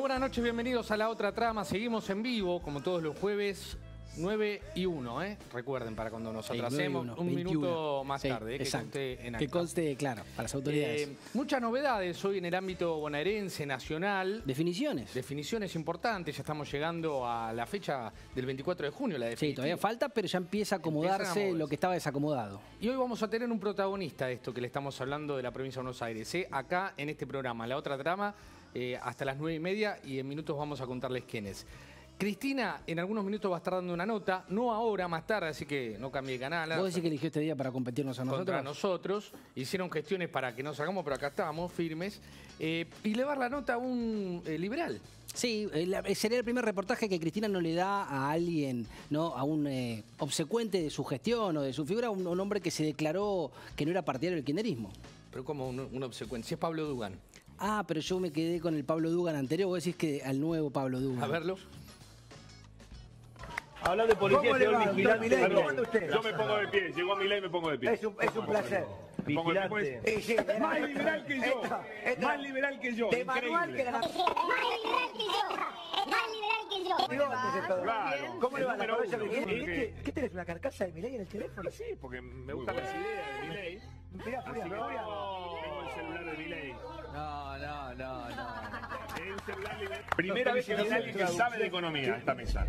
buenas noches, bienvenidos a La Otra Trama. Seguimos en vivo, como todos los jueves, 9 y 1, ¿eh? Recuerden, para cuando nos atrasemos un minuto más tarde, ¿eh? que conste claro, para las autoridades. Eh, muchas novedades hoy en el ámbito bonaerense, nacional. Definiciones. Definiciones importantes, ya estamos llegando a la fecha del 24 de junio, la definición. Sí, todavía falta, pero ya empieza a acomodarse lo que estaba desacomodado. Y hoy vamos a tener un protagonista de esto que le estamos hablando de la provincia de Buenos Aires, acá en este programa. La otra trama hasta las 9 y media y en minutos vamos a contarles quién es. Cristina en algunos minutos va a estar dando una nota, no ahora, más tarde, así que no cambie de canal. Vos decís que eligió este día para competirnos a nosotros. Contra nosotros. Hicieron gestiones para que no salgamos, pero acá estábamos firmes. Eh, y le la nota a un eh, liberal. Sí, eh, sería el primer reportaje que Cristina no le da a alguien, ¿no? A un obsecuente de su gestión o de su figura, un, un, hombre que se declaró que no era partidario del kirchnerismo. Pero como un, un obsecuente, si es Pablo Dugan. Ah, pero yo me quedé con el Pablo Dugan anterior, vos decís que al nuevo Pablo Dugan. A verlo. Hablando de policía, señor vigilante. ¿cómo usted? Yo me pongo de pie, llegó mi ley, me pongo de pie. Es un, es un placer. Pues. más liberal que yo. más liberal que yo. De manual que la... Más liberal que yo. Más liberal que yo. ¿Cómo, le va la cabeza ¿Qué, tenés, una carcasa de Miley en el teléfono? Sí, porque me gusta ¿eh? las ideas de Miley. Mirá, Furia, Furia. No, el celular de Miley. No, no, no, no. Primera vez que alguien sabe de economía esta mesa.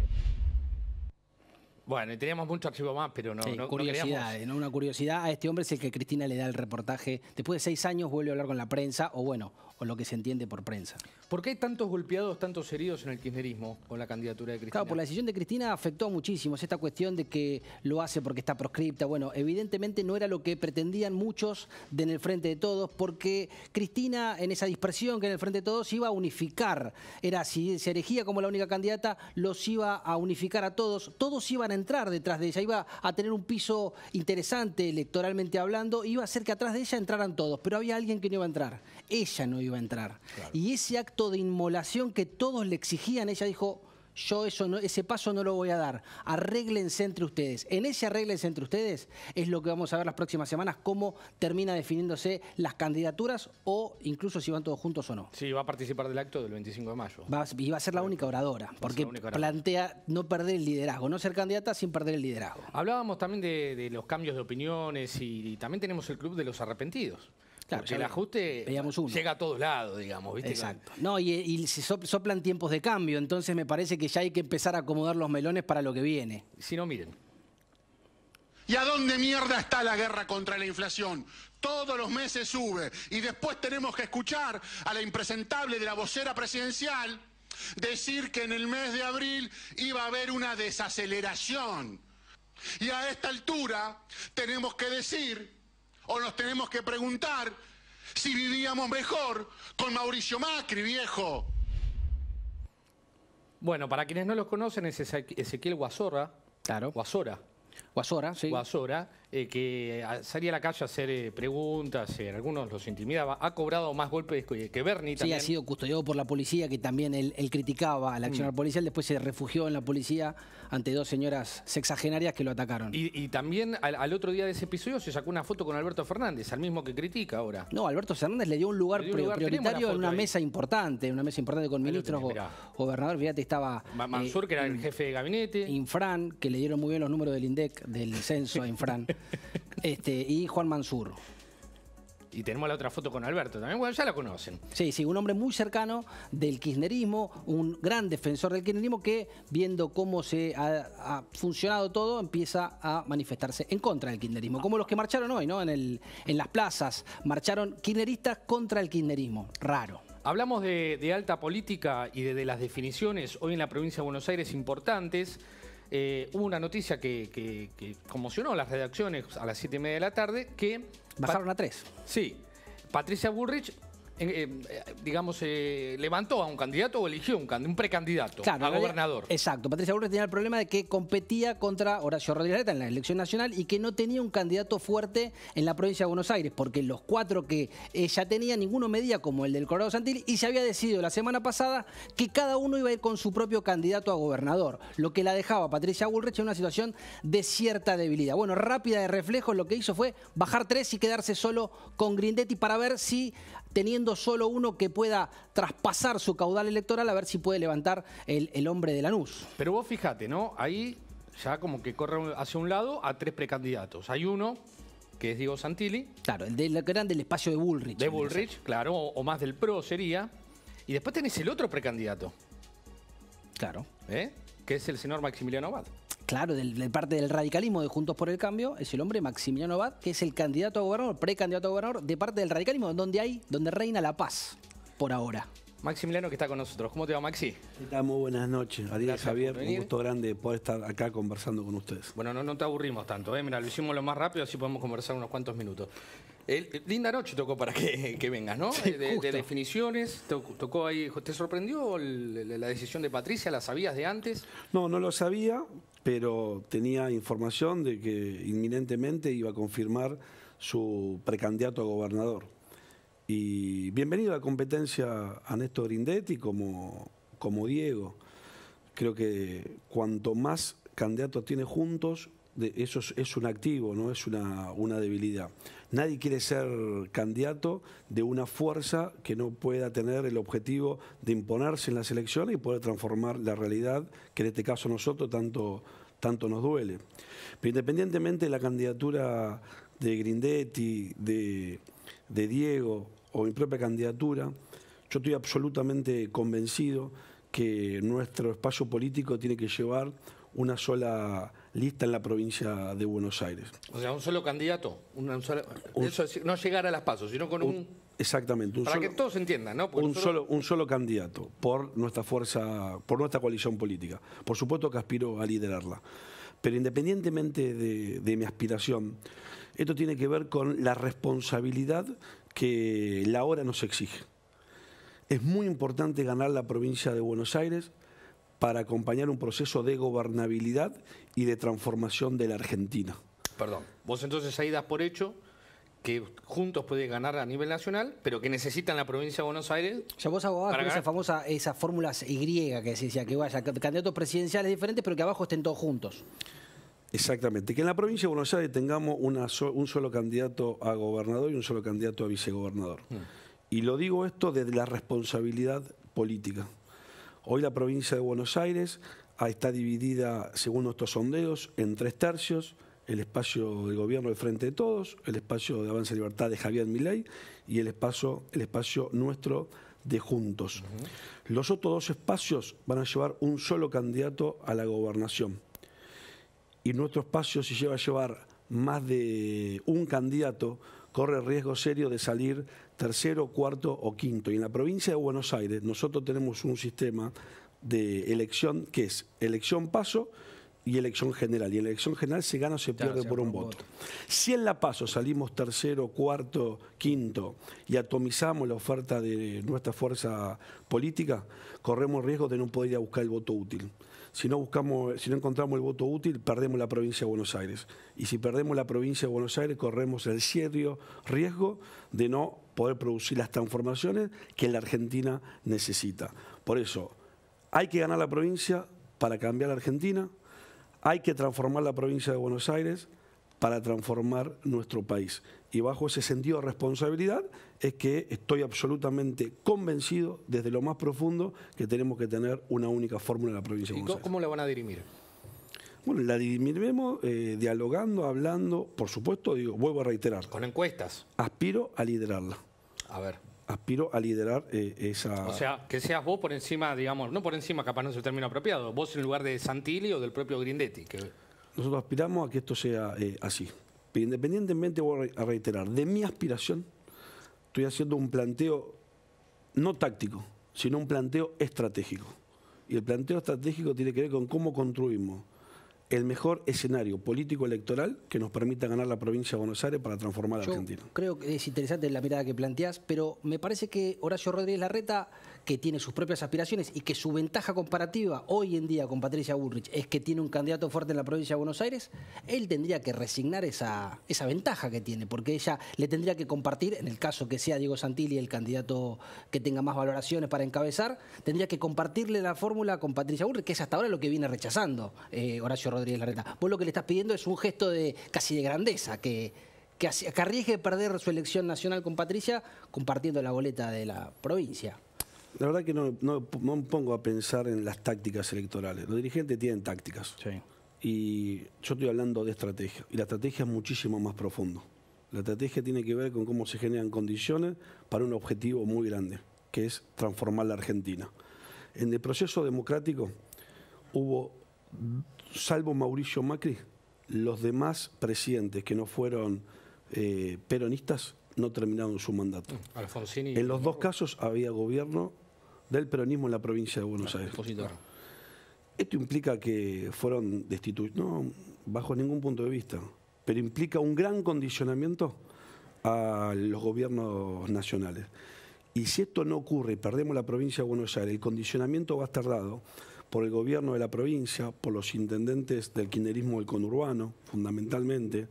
Bueno, y teníamos mucho archivo más, pero no. curiosidad, Una curiosidad a este hombre es el que Cristina le da el reportaje. Después de seis años vuelve a hablar con la prensa, o bueno, o lo que se entiende por prensa. ¿Por qué hay tantos golpeados, tantos heridos en el kirchnerismo con la candidatura de Cristina? Claro, por la decisión de Cristina afectó muchísimo. esta cuestión de que lo hace porque está proscripta. Bueno, evidentemente no era lo que pretendían muchos de en el Frente de Todos, porque Cristina, en esa dispersión que en el Frente de Todos iba a unificar. Era, si se elegía como la única candidata, los iba a unificar a todos. Todos iban a entrar detrás de ella. Iba a tener un piso interesante electoralmente hablando. Iba a ser que atrás de ella entraran todos. Pero había alguien que no iba a entrar. Ella no iba va a entrar. Y ese acto de inmolación que todos le exigían, ella dijo, yo eso no, ese paso no lo voy a dar. Arréglense entre ustedes. En ese arréglense entre ustedes es lo que vamos a ver las próximas semanas, cómo termina definiéndose las candidaturas o incluso si van todos juntos o no. Sí, va a participar del acto del 25 de mayo. Va, y va a ser la única oradora, porque plantea no perder el liderazgo, no ser candidata sin perder el liderazgo. Hablábamos también de, los cambios de opiniones y también tenemos el club de los arrepentidos el ajuste llega a todos lados, digamos. Exacto. No, y, y, soplan tiempos de cambio, entonces me parece que ya hay que empezar a acomodar los melones para lo que viene. Si no, miren. ¿Y a dónde mierda está la guerra contra la inflación? Todos los meses sube y después tenemos que escuchar a la impresentable de la vocera presidencial decir que en el mes de abril iba a haber una desaceleración. Y a esta altura tenemos que decir o nos tenemos que preguntar si vivíamos mejor con Mauricio Macri, viejo. Bueno, para quienes no los conocen, es Ezequiel Guasora. Claro. Guasora. Guasora, sí. Guasora eh, que salía a la calle a hacer eh, preguntas, eh, en algunos los intimidaba. Ha cobrado más golpes que Bernie también. Sí, ha sido custodiado por la policía, que también él, criticaba al accionar mm. policial. Después se refugió en la policía ante dos señoras sexagenarias que lo atacaron. Y, también al, otro día de ese episodio se sacó una foto con Alberto Fernández, al mismo que critica ahora. No, Alberto Fernández le dio un lugar, prioritario en una mesa importante, una mesa importante con ministros, gobernador, fíjate, estaba... Mansur, que era el jefe de gabinete. Infran, que le dieron muy bien los números del INDEC, del censo a Infran. este, y Juan Mansur. Y tenemos la otra foto con Alberto también, bueno, ya la conocen. Sí, sí, un hombre muy cercano del kirchnerismo, un gran defensor del kirchnerismo que, viendo cómo se ha, funcionado todo, empieza a manifestarse en contra del kirchnerismo. Como los que marcharon hoy, ¿no? En, el, en las plazas, marcharon kirchneristas contra el kirchnerismo. Raro. Hablamos de, alta política y de las definiciones hoy en la provincia de Buenos Aires importantes. Eh, hubo una noticia que, conmocionó las redacciones a las 7 y media de la tarde que... Bajaron a 3. Sí. Patricia Bullrich eh, eh, digamos, eh, levantó a un candidato o eligió un, precandidato a gobernador. Exacto. Patricia Bullrich tenía el problema de que competía contra Horacio Rodríguez en la elección nacional y que no tenía un candidato fuerte en la provincia de Buenos Aires, porque los cuatro que ella tenía, ninguno medía como el del Colorado Santil y se había decidido la semana pasada que cada uno iba a ir con su propio candidato a gobernador, lo que la dejaba Patricia Bullrich en una situación de cierta debilidad. Bueno, rápida de reflejo, lo que hizo fue bajar tres y quedarse solo con Grindetti para ver si teniendo solo uno que pueda traspasar su caudal electoral a ver si puede levantar el, hombre de la Lanús. Pero vos fíjate, ¿no? Ahí ya como que corre hacia un lado a tres precandidatos. Hay uno que es Diego Santilli. Claro, el de, la gran del espacio de Bullrich. De Bullrich, claro, o, más del PRO sería. Y después tenés el otro precandidato. Claro. ¿Eh? Que es el señor Maximiliano Abad claro, de parte del radicalismo de Juntos por el Cambio, es el hombre Maximiliano Abad, que es el candidato a gobernador, precandidato a gobernador de parte del radicalismo, donde hay, donde reina la paz por ahora. Maximiliano que está con nosotros. ¿Cómo te va, Maxi? Muy buenas noches. Adiós, Javier. Un gusto grande poder estar acá conversando con ustedes. Bueno, no, te aburrimos tanto. ¿eh? Mira, lo hicimos lo más rápido, así podemos conversar unos cuantos minutos. linda noche tocó para que, vengas, ¿no? Eh, de, definiciones, tocó, ahí. ¿Te sorprendió la decisión de Patricia? ¿La sabías de antes? No, no lo sabía, pero tenía información de que inminentemente iba a confirmar su precandidato a gobernador. Y bienvenido a la competencia a Néstor Grindetti como, Diego. Creo que cuanto más candidatos tiene juntos, eso es, un activo, no es una debilidad. Nadie quiere ser candidato de una fuerza que no pueda tener el objetivo de imponerse en las elecciones y poder transformar la realidad que en este caso nosotros tanto, tanto nos duele. Pero independientemente de la candidatura de Grindetti, de Diego o mi propia candidatura, yo estoy absolutamente convencido que nuestro espacio político tiene que llevar una sola lista en la provincia de Buenos Aires. O sea, un solo candidato, no llegar a las pasos, sino con un... exactamente. para que todos entiendan, ¿no? un, solo, un solo candidato por nuestra fuerza, por nuestra coalición política. Por supuesto que aspiro a liderarla. Pero independientemente de mi aspiración, esto tiene que ver con la responsabilidad que la hora nos exige. Es muy importante ganar la provincia de Buenos Aires, para acompañar un proceso de gobernabilidad y de transformación de la Argentina. Perdón, vos entonces ahí das por hecho que juntos puede ganar a nivel nacional, pero que necesitan la provincia de Buenos Aires. Ya vos abogabas esa famosa, esas fórmulas Y que decía, que vaya, candidatos presidenciales diferentes, pero que abajo estén todos juntos. Exactamente, que en la provincia de Buenos Aires tengamos un solo candidato a gobernador y un solo candidato a vicegobernador. Mm. Y lo digo esto desde la responsabilidad política. Hoy la provincia de Buenos Aires ah, está dividida, según nuestros sondeos, en tres tercios, el espacio de gobierno del Frente de Todos, el espacio de Avance Libertad de Javier Milei y el espacio, el espacio nuestro de Juntos. Los otros dos espacios van a llevar un solo candidato a la gobernación. Y nuestro espacio, si lleva a llevar más de un candidato, corre riesgo serio de salir tercero, cuarto o quinto. Y en la provincia de Buenos Aires nosotros tenemos un sistema de elección que es elección paso y elección general. Y en la elección general se gana o se pierde por un, voto. Si en la paso salimos tercero, cuarto, quinto y atomizamos la oferta de nuestra fuerza política, corremos riesgo de no poder ir a buscar el voto útil. Si no, buscamos, si no encontramos el voto útil, perdemos la provincia de Buenos Aires. Y si perdemos la provincia de Buenos Aires, corremos el serio riesgo de no poder producir las transformaciones que la Argentina necesita. Por eso, hay que ganar la provincia para cambiar la Argentina, hay que transformar la provincia de Buenos Aires para transformar nuestro país. Y bajo ese sentido de responsabilidad es que estoy absolutamente convencido desde lo más profundo que tenemos que tener una única fórmula en la provincia de Buenos Aires. ¿Cómo la van a dirimir? Bueno, la dirimiremos eh, dialogando, hablando, por supuesto, digo, vuelvo a reiterar. Con encuestas. Aspiro a liderarla. A ver. Aspiro a liderar eh, esa... O sea, que seas vos por encima, digamos, no por encima, capaz no es el término apropiado, vos en lugar de Santilli o del propio Grindetti. Nosotros aspiramos a que esto sea eh, así. Pero independientemente, voy a reiterar, de mi aspiración, estoy haciendo un planteo no táctico, sino un planteo estratégico. Y el planteo estratégico tiene que ver con cómo construimos el mejor escenario político electoral que nos permita ganar la provincia de Buenos Aires para transformar a Argentina. Creo que es interesante la mirada que planteás, pero me parece que Horacio Rodríguez Larreta que tiene sus propias aspiraciones y que su ventaja comparativa hoy en día con Patricia Bullrich es que tiene un candidato fuerte en la provincia de Buenos Aires, él tendría que resignar esa, ventaja que tiene, porque ella le tendría que compartir, en el caso que sea Diego Santilli el candidato que tenga más valoraciones para encabezar, tendría que compartirle la fórmula con Patricia Bullrich, que es hasta ahora lo que viene rechazando eh, Horacio Rodríguez Larreta. Vos lo que le estás pidiendo es un gesto de casi de grandeza, que, que, que arriesgue perder su elección nacional con Patricia compartiendo la boleta de la provincia. La verdad que no, me pongo a pensar en las tácticas electorales. Los dirigentes tienen tácticas. Y yo estoy hablando de estrategia. Y la estrategia es muchísimo más profundo. La estrategia tiene que ver con cómo se generan condiciones para un objetivo muy grande, que es transformar la Argentina. En el proceso democrático hubo, salvo Mauricio Macri, los demás presidentes que no fueron eh, peronistas no terminaron su mandato. en los dos casos había gobierno del peronismo en la provincia de Buenos Aires. Esto implica que fueron destituidos, no, bajo ningún punto de vista, pero implica un gran condicionamiento a los gobiernos nacionales. Y si esto no ocurre y perdemos la provincia de Buenos Aires, el condicionamiento va a estar dado por el gobierno de la provincia, por los intendentes del kirchnerismo del conurbano, fundamentalmente,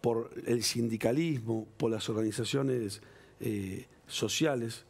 por el sindicalismo, por las organizaciones eh, sociales,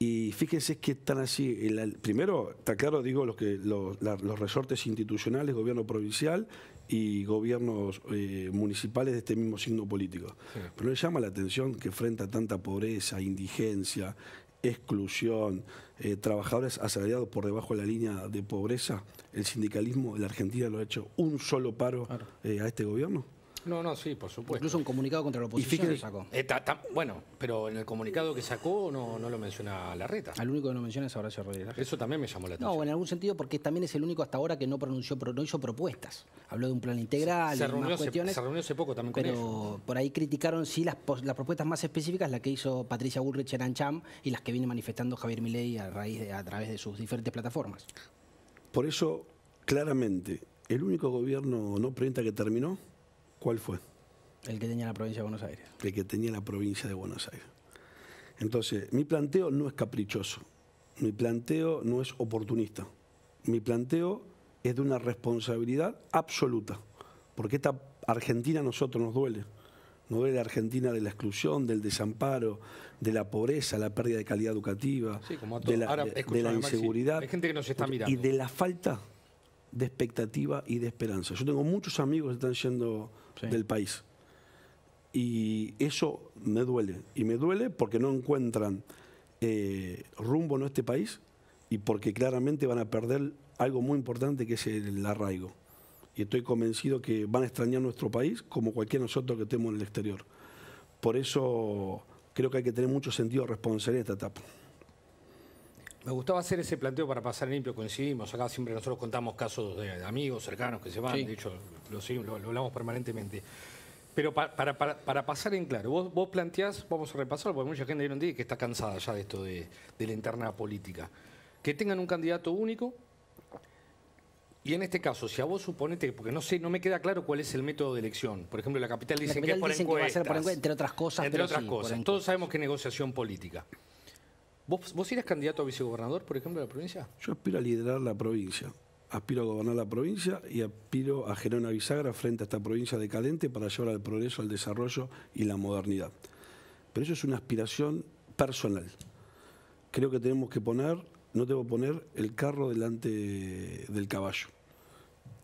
y fíjense que están así. El, primero, está claro, digo, los, que, los, resortes institucionales, gobierno provincial y gobiernos eh, municipales de este mismo signo político. Pero Pero le llama la atención que frente a tanta pobreza, indigencia, exclusión, eh, trabajadores asalariados por debajo de la línea de pobreza, el sindicalismo de la Argentina lo ha hecho un solo paro eh, a este gobierno. No, no, sí, por supuesto. Incluso un comunicado contra la oposición lo sacó. Eh, bueno, pero en el comunicado que sacó no, lo menciona Larreta. Al único que no menciona es Horacio Rodríguez Eso también me llamó la atención. No, en algún sentido porque también es el único hasta ahora que no pronunció, no hizo propuestas. Habló de un plan integral, se, reunió, más hace poco también con Pero por ahí criticaron sí las, las propuestas más específicas, Las que hizo Patricia Bullrich en Ancham y las que viene manifestando Javier Milei a raíz a través de sus diferentes plataformas. Por eso, claramente, el único gobierno no presenta que terminó ¿Cuál fue? El que tenía la provincia de Buenos Aires. El que tenía la provincia de Buenos Aires. Entonces, mi planteo no es caprichoso, mi planteo no es oportunista, mi planteo es de una responsabilidad absoluta, porque esta Argentina a nosotros nos duele, nos duele Argentina de la exclusión, del desamparo, de la pobreza, la pérdida de calidad educativa, de la, inseguridad. Y de la falta de expectativa y de esperanza. Yo tengo muchos amigos que están yendo del país y eso me duele. Y me duele porque no encuentran eh, rumbo en este país y porque claramente van a perder algo muy importante que es el arraigo. Y estoy convencido que van a extrañar nuestro país como cualquier nosotros que estemos en el exterior. Por eso creo que hay que tener mucho sentido de responsabilidad en esta etapa. Me gustaba hacer ese planteo para pasar limpio, coincidimos. Acá siempre nosotros contamos casos de amigos cercanos que se van, de hecho lo, hablamos permanentemente. Pero para, para, pasar en claro, vos, vos planteás, vamos a repasar, porque mucha gente día que está cansada ya de esto de, la interna política, que tengan un candidato único, y en este caso, si a vos suponete, porque no sé, no me queda claro cuál es el método de elección. Por ejemplo, la capital dice que es por entre otras cosas. Entre otras cosas. Todos sabemos que es negociación política. ¿Vos, ¿Vos candidato a vicegobernador, por ejemplo, de la provincia? Yo aspiro a liderar la provincia. Aspiro a gobernar la provincia y aspiro a generar una bisagra frente a esta provincia decadente para llevar al progreso, al desarrollo y la modernidad. Pero eso es una aspiración personal. Creo que tenemos que poner, no debo poner el carro delante del caballo.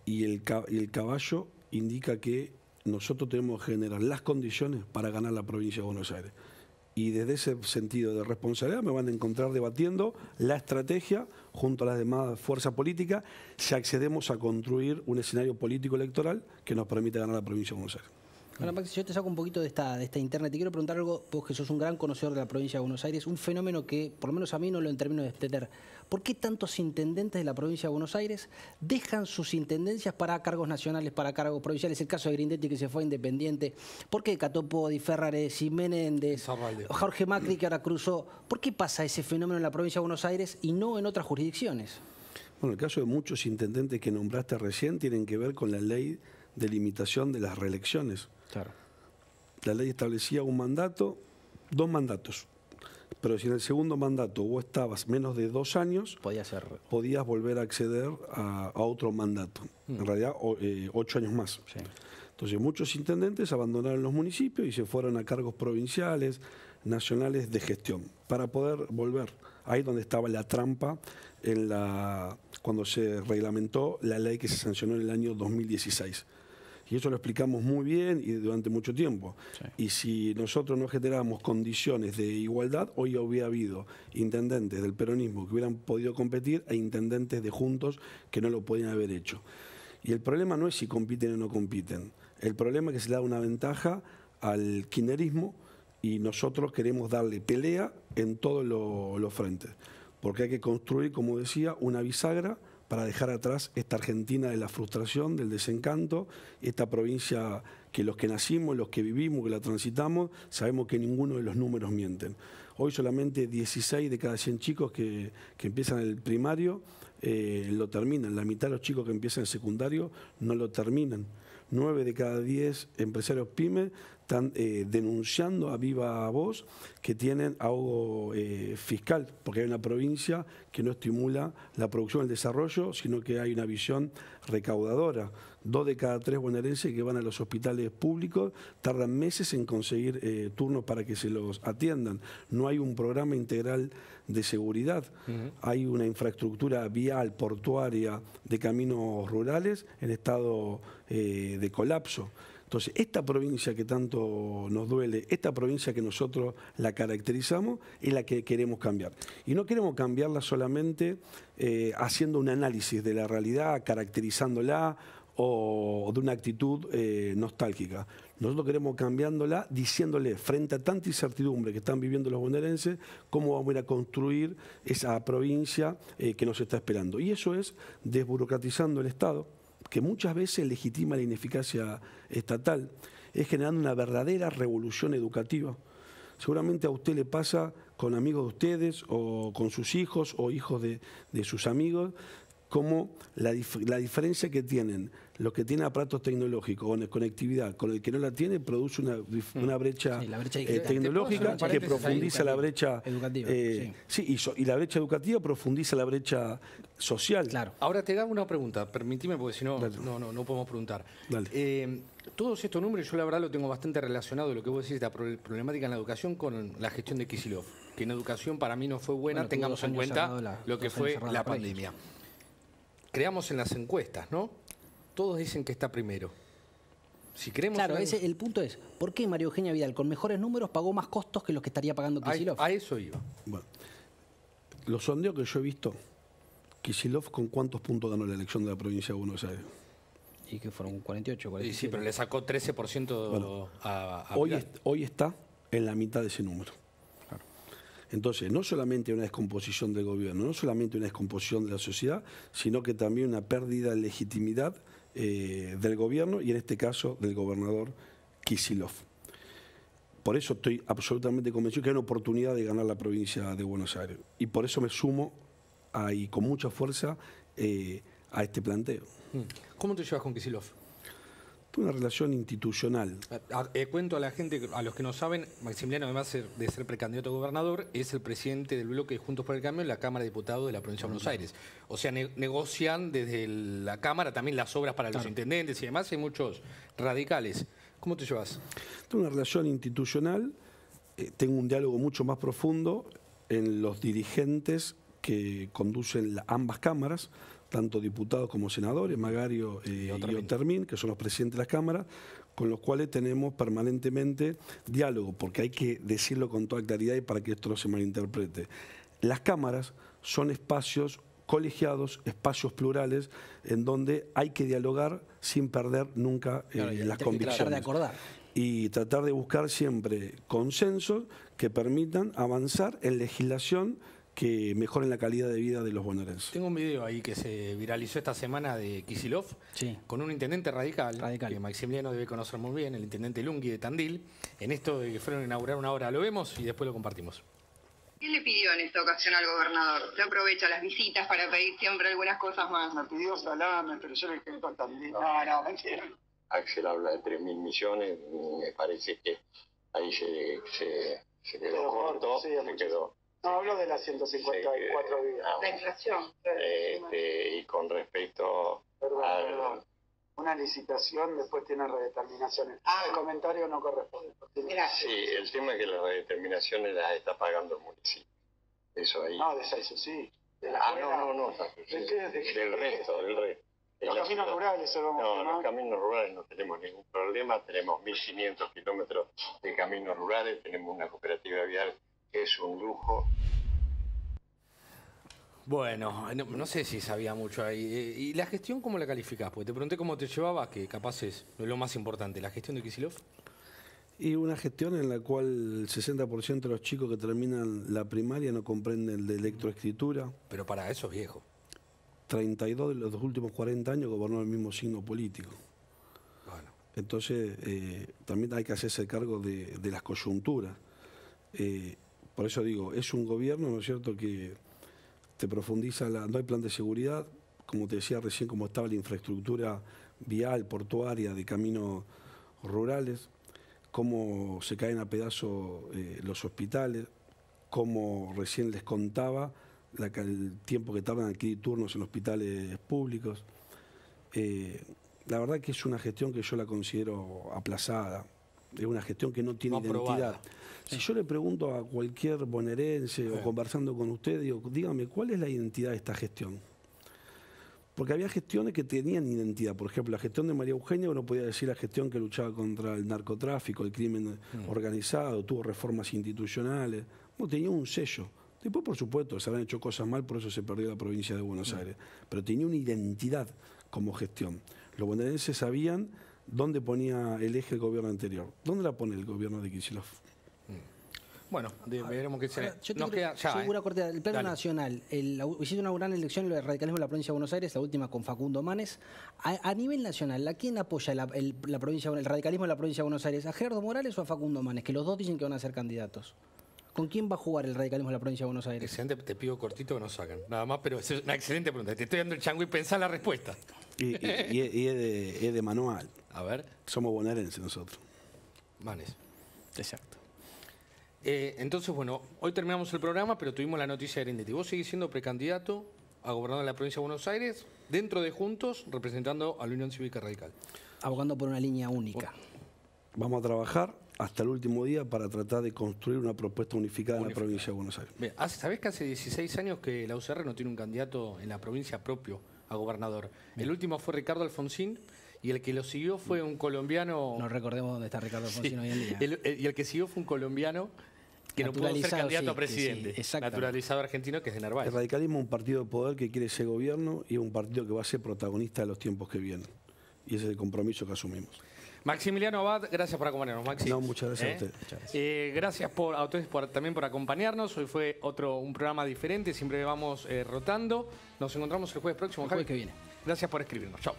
y el caballo indica que nosotros tenemos que generar las condiciones para ganar la provincia de Buenos Aires y desde ese sentido de responsabilidad me van a encontrar debatiendo la estrategia junto a las demás fuerzas políticas si accedemos a construir un escenario político electoral que nos permita ganar la provincia de Buenos Aires. Bueno, Maxi, yo te saco un poquito de esta, de esta internet. Te quiero preguntar algo, porque que sos un gran conocedor de la provincia de Buenos Aires, un fenómeno que, por lo menos a mí, no lo entiendo de entender. ¿Por qué tantos intendentes de la provincia de Buenos Aires dejan sus intendencias para cargos nacionales, para cargos provinciales? El caso de Grindetti, que se fue independiente. ¿Por qué Catopo, Di Ferrares, Jiménez, Jorge Macri, que ahora cruzó? ¿Por qué pasa ese fenómeno en la provincia de Buenos Aires y no en otras jurisdicciones? Bueno, el caso de muchos intendentes que nombraste recién tienen que ver con la ley de limitación de las reelecciones. La ley establecía un mandato, dos mandatos. Pero si en el segundo mandato vos estabas menos de dos años, podías volver a acceder a, otro mandato. Mm. En realidad, eh, ocho años más. Entonces, muchos intendentes abandonaron los municipios y se fueron a cargos provinciales, nacionales de gestión, para poder volver. Ahí donde estaba la trampa en la, cuando se reglamentó la ley que se sancionó en el año 2016. Y eso lo explicamos muy bien y durante mucho tiempo. Y si nosotros no generábamos condiciones de igualdad, hoy hubiera habido intendentes del peronismo que hubieran podido competir e intendentes de juntos que no lo podían haber hecho. Y el problema no es si compiten o no compiten. El problema es que se le da una ventaja al kinerismo y nosotros queremos darle pelea en todos los frentes. Porque hay que construir, como decía, una bisagra para dejar atrás esta Argentina de la frustración, del desencanto, esta provincia que los que nacimos, los que vivimos, que la transitamos, sabemos que ninguno de los números mienten. Hoy solamente 16 de cada 100 chicos que, empiezan el primario eh, lo terminan, la mitad de los chicos que empiezan el secundario no lo terminan. 9 de cada 10 empresarios pyme están eh, denunciando a viva voz que tienen algo eh, fiscal, porque hay una provincia que no estimula la producción y el desarrollo, sino que hay una visión recaudadora. Dos de cada tres bonaerenses que van a los hospitales públicos tardan meses en conseguir eh, turnos para que se los atiendan. No hay un programa integral de seguridad. Hay una infraestructura vial, portuaria, de caminos rurales en estado eh, de colapso. Entonces, esta provincia que tanto nos duele, esta provincia que nosotros la caracterizamos, es la que queremos cambiar. Y no queremos cambiarla solamente eh, haciendo un análisis de la realidad, caracterizándola o de una actitud eh, nostálgica. Nosotros queremos cambiándola diciéndole, frente a tanta incertidumbre que están viviendo los bonaerenses, cómo vamos a ir a construir esa provincia eh, que nos está esperando. Y eso es desburocratizando el Estado, que muchas veces legitima la ineficacia estatal, es generando una verdadera revolución educativa. Seguramente a usted le pasa con amigos de ustedes o con sus hijos o hijos de sus amigos, cómo la, diferencia que tienen los que tienen aparatos tecnológicos con conectividad con el que no la tiene produce una, mm. brecha, eh, tecnológica que profundiza la brecha educativa. Eh, sí, y, la brecha educativa profundiza la brecha social. Claro. Ahora te hago una pregunta, permitime porque si no, no, podemos preguntar. Dale. Eh, todos estos números, yo la verdad lo tengo bastante relacionado lo que vos decís, la problemática en la educación con la gestión de Kisilov, que en educación para mí no fue buena, tengamos en cuenta lo que fue la pandemia creamos en las encuestas, ¿no? Todos dicen que está primero. Si creemos claro, el punto es, ¿por qué María Eugenia Vidal con mejores números pagó más costos que los que estaría pagando Kisilov? A, eso iba. Bueno, los sondeos que yo he visto, Kisilov con cuántos puntos ganó la elección de la provincia de Buenos Aires. Y que fueron 48, Sí, pero le sacó 13% a, hoy, hoy está en la mitad de ese número. Entonces, no solamente una descomposición del gobierno, no solamente una descomposición de la sociedad, sino que también una pérdida de legitimidad eh, del gobierno y en este caso del gobernador Kisilov. Por eso estoy absolutamente convencido que hay una oportunidad de ganar la provincia de Buenos Aires. Y por eso me sumo ahí con mucha fuerza eh, a este planteo. ¿Cómo te llevas con Kisilov? una relación institucional. Ah, ah, eh, cuento a la gente, a los que no saben, Maximiliano, además de ser precandidato a gobernador, es el presidente del bloque Juntos por el Cambio en la Cámara de Diputados de la Provincia de Buenos Aires. O sea, negocian desde la Cámara también las obras para los intendentes y demás. Hay muchos radicales. ¿Cómo te llevas? Tengo una relación institucional, eh, tengo un diálogo mucho más profundo en los dirigentes que conducen ambas cámaras tanto diputados como senadores, Magario y Termín, que son los presidentes de las cámaras, con los cuales tenemos permanentemente diálogo, porque hay que decirlo con toda claridad y para que esto no se malinterprete. Las cámaras son espacios colegiados, espacios plurales, en donde hay que dialogar sin perder nunca eh, las convicciones. de acordar. Y tratar de buscar siempre consensos que permitan avanzar en legislación que mejoren la calidad de vida de los bonaerenses. Tengo un video ahí que se viralizó esta semana de Kisilov con un intendente radical, radical, que Maximiliano debe conocer muy bien, el intendente Lungi de Tandil, en esto de que fueron a inaugurar una obra. Lo vemos y después lo compartimos. ¿Qué le pidió en esta ocasión al gobernador? Se aprovecha las visitas para pedir siempre algunas cosas más. Me pidió salame, pero yo le quedé con Tandil. No, no, mentira. Axel habla de 3.000 mil millones, me parece que ahí se, se, se quedó corto, sí, se quedó no hablo de las 154 La inflación. Este, y con respecto a... Perdón. Una licitación después tiene redeterminaciones. Ah, el comentario no corresponde. Sí, el tema es que las redeterminaciones las está pagando el municipio. Eso ahí. No, de eso sí. ah, no, no, no. Del resto, del resto. los caminos rurales, eso vamos No, los caminos rurales no tenemos ningún problema. Tenemos 1.500 kilómetros de caminos rurales. Tenemos una cooperativa vial es un lujo. Bueno, no, sé si sabía mucho ahí. ¿Y la gestión cómo la calificás? Porque te pregunté cómo te llevaba, que capaz es lo más importante, la gestión de Kisilov. Y una gestión en la cual el 60% de los chicos que terminan la primaria no comprenden de electroescritura. Pero para eso viejo. 32 de los últimos 40 años gobernó el mismo signo político. Bueno. Entonces, eh, también hay que hacerse cargo de, de las coyunturas. Eh, por eso digo, es un gobierno, ¿no es cierto?, que te profundiza, la, no hay plan de seguridad, como te decía recién, como estaba la infraestructura vial, portuaria, de caminos rurales, cómo se caen a pedazos eh, los hospitales, cómo recién les contaba el tiempo que tardan aquí turnos en hospitales públicos. Eh, la verdad que es una gestión que yo la considero aplazada, es una gestión que no tiene identidad. Si yo le pregunto a cualquier bonaerense o conversando con usted, digo, dígame, ¿cuál es la identidad de esta gestión? Porque había gestiones que tenían identidad. Por ejemplo, la gestión de María Eugenia, uno podía decir la gestión que luchaba contra el narcotráfico, el crimen mm. organizado, tuvo reformas institucionales. tenía un sello. Después, por supuesto, se habían hecho cosas mal, por eso se perdió la provincia de Buenos mm. Aires. Pero tenía una identidad como gestión. Los bonaerenses sabían dónde ponía el eje el gobierno anterior. ¿Dónde la pone el gobierno de Kishilov? Mm. Bueno, veremos qué Yo tengo segura, eh. el plano nacional, el, una gran elección el radicalismo en la provincia de Buenos Aires, la última con Facundo Manes. A, nivel nacional, ¿a quién apoya el, radicalismo en la provincia de Buenos Aires? ¿A Gerardo Morales o a Facundo Manes? Que los dos dicen que van a ser candidatos. ¿Con quién va a jugar el radicalismo de la provincia de Buenos Aires? Excelente, te pido cortito que no sacan. Nada más, pero es una excelente pregunta. Te estoy dando el chango y pensá la respuesta. Y, es, de, es de manual. A ver. Somos bonaerenses nosotros. Manes. Exacto. Eh, entonces, bueno, hoy terminamos el programa, pero tuvimos la noticia de Grindetti. Vos seguís siendo precandidato a gobernador de la provincia de Buenos Aires, dentro de Juntos, representando a la Unión Cívica Radical. Abogando por una línea única. Vamos a trabajar hasta el último día para tratar de construir una propuesta unificada, en la provincia de Buenos Aires. ¿sabés que hace 16 años que la UCR no tiene un candidato en la provincia propio a gobernador? El último fue Ricardo Alfonsín, y el que lo siguió fue un colombiano. No recordemos dónde está Ricardo Fonsino hoy en día. y el que siguió fue un colombiano que no pudo ser candidato a presidente. naturalizado argentino, que es de Narváez. El radicalismo es un partido de poder que quiere ser gobierno y un partido que va a ser protagonista de los tiempos que vienen. Y ese es el compromiso que asumimos. Maximiliano Abad, gracias por acompañarnos, No, muchas gracias a ¿Eh? usted. Eh, gracias, por, a ustedes también por acompañarnos. Hoy fue otro un programa diferente, siempre vamos eh, rotando. Nos encontramos el jueves próximo. El jueves que viene. Gracias por escribirnos. Chao.